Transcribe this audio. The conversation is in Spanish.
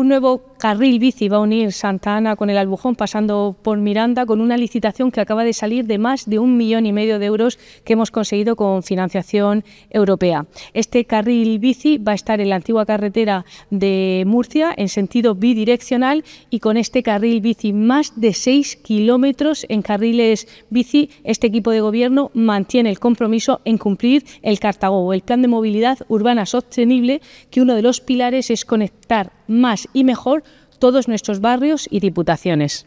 Un nuevo carril bici va a unir Santa Ana con el Albujón pasando por Miranda con una licitación que acaba de salir de más de un millón y medio de euros que hemos conseguido con financiación europea. Este carril bici va a estar en la antigua carretera de Murcia en sentido bidireccional y con este carril bici más de seis kilómetros en carriles bici, este equipo de gobierno mantiene el compromiso en cumplir el Cartago, el plan de movilidad urbana sostenible, que uno de los pilares es conectar más y mejor todos nuestros barrios y diputaciones.